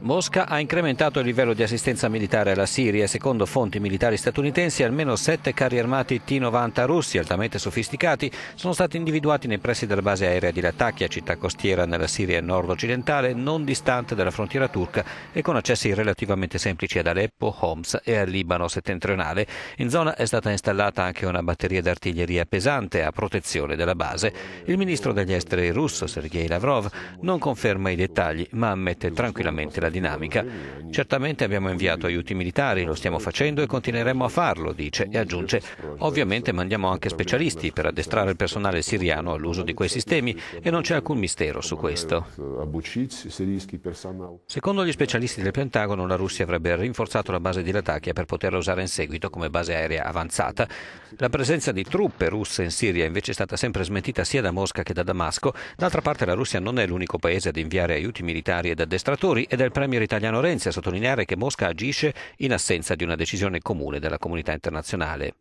Mosca ha incrementato il livello di assistenza militare alla Siria e secondo fonti militari statunitensi almeno sette carri armati T-90 russi altamente sofisticati sono stati individuati nei pressi della base aerea di Latakia, città costiera nella Siria nord-occidentale, non distante dalla frontiera turca e con accessi relativamente semplici ad Aleppo, Homs e al Libano settentrionale. In zona è stata installata anche una batteria d'artiglieria pesante a protezione della base. Il ministro degli esteri russo Sergei Lavrov non conferma i dettagli ma ammette tranquillamente sicuramente la dinamica. Certamente abbiamo inviato aiuti militari, lo stiamo facendo e continueremo a farlo, dice e aggiunge. Ovviamente mandiamo anche specialisti per addestrare il personale siriano all'uso di quei sistemi e non c'è alcun mistero su questo. Secondo gli specialisti del Pentagono, la Russia avrebbe rinforzato la base di Latakia per poterla usare in seguito come base aerea avanzata. La presenza di truppe russe in Siria invece è stata sempre smentita sia da Mosca che da Damasco. D'altra parte la Russia non è l'unico paese ad inviare aiuti militari ed addestratori ed del premier italiano Renzi a sottolineare che Mosca agisce in assenza di una decisione comune della comunità internazionale.